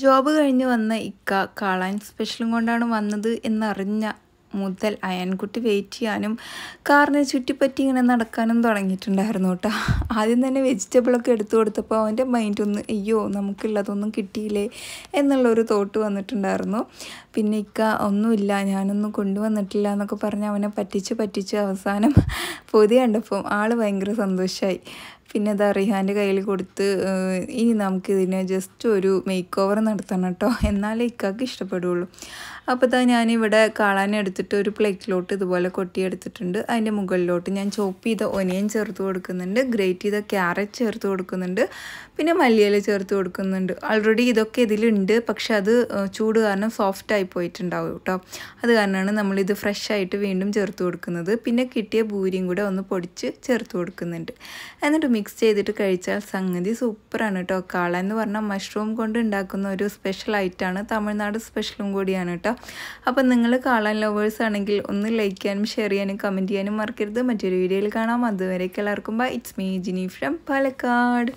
job കഴിഞ്ഞ് വന്ന ഇക്ക കാളാൻ സ്പെഷ്യലും കൊണ്ടാണ് വന്നത് എന്നറിഞ്ഞ മുതൽ അയൻകുട്ടി വെയിറ്റ് ചെയ്യാനും കാറിനെ ചുറ്റിപ്പറ്റി ഇങ്ങനെ നടക്കാനും തുടങ്ങിയിട്ടുണ്ടായിരുന്നു കേട്ടോ ആദ്യം തന്നെ വെജിറ്റബിളൊക്കെ എടുത്തു കൊടുത്തപ്പോൾ അവൻ്റെ മൈൻഡ് ഒന്ന് അയ്യോ നമുക്കുള്ളതൊന്നും കിട്ടിയില്ലേ എന്നുള്ളൊരു തോട്ട് വന്നിട്ടുണ്ടായിരുന്നു പിന്നെ ഇക്ക ഒന്നുമില്ല ഞാനൊന്നും കൊണ്ടുവന്നിട്ടില്ല എന്നൊക്കെ പറഞ്ഞ് അവനെ പറ്റിച്ച് പറ്റിച്ച് അവസാനം പൊതി കണ്ടപ്പോൾ ആൾ ഭയങ്കര സന്തോഷമായി പിന്നെ അത് റിഹാൻ്റെ കയ്യിൽ കൊടുത്ത് ഇനി നമുക്കിതിന് ജസ്റ്റ് ഒരു മേക്ക് ഓവർ നടത്തണം കേട്ടോ എന്നാലേ ഇക്കാക്ക് ഇഷ്ടപ്പെടുകയുള്ളൂ അപ്പോൾ തന്നെ ഞാനിവിടെ കാളാനെടുത്തിട്ട് എടുത്തിട്ട് ഒരു പ്ലേറ്റിലോട്ട് ഇതുപോലെ കൊട്ടിയെടുത്തിട്ടുണ്ട് അതിൻ്റെ മുകളിലോട്ട് ഞാൻ ചോപ്പ് ചെയ്ത ഒനിയൻ ചേർത്ത് കൊടുക്കുന്നുണ്ട് ഗ്രേറ്റ് ചെയ്ത ക്യാരറ്റ് ചേർത്ത് കൊടുക്കുന്നുണ്ട് പിന്നെ മല്ലിയില ചേർത്ത് കൊടുക്കുന്നുണ്ട് ഓൾറെഡി ഇതൊക്കെ ഇതിലുണ്ട് പക്ഷെ അത് ചൂട് കാരണം സോഫ്റ്റ് ആയി പോയിട്ടുണ്ടാവും കേട്ടോ അത് കാരണമാണ് നമ്മളിത് ഫ്രഷ് ആയിട്ട് വീണ്ടും ചേർത്ത് കൊടുക്കുന്നത് പിന്നെ കിട്ടിയ ഭൂരിയും കൂടെ ഒന്ന് പൊടിച്ച് ചേർത്ത് കൊടുക്കുന്നുണ്ട് എന്നിട്ട് മിക്സ് ചെയ്തിട്ട് കഴിച്ചാൽ സംഗതി സൂപ്പറാണ് കേട്ടോ കാള എന്ന് പറഞ്ഞാൽ മഷ്റൂം കൊണ്ട് ഉണ്ടാക്കുന്ന ഒരു സ്പെഷ്യൽ ഐറ്റാണ് തമിഴ്നാട് സ്പെഷ്യലും കൂടിയാണ് കേട്ടോ അപ്പം നിങ്ങൾ കാളൻ ലവേഴ്സ് ആണെങ്കിൽ ഒന്ന് ലൈക്ക് ചെയ്യാനും ഷെയർ ചെയ്യാനും കമൻറ്റ് ചെയ്യാനും മറക്കരുത് മറ്റൊരു വീഡിയോയിൽ കാണാം അതുവരേക്ക് എല്ലാവർക്കും bye it's me Jini from Palakkad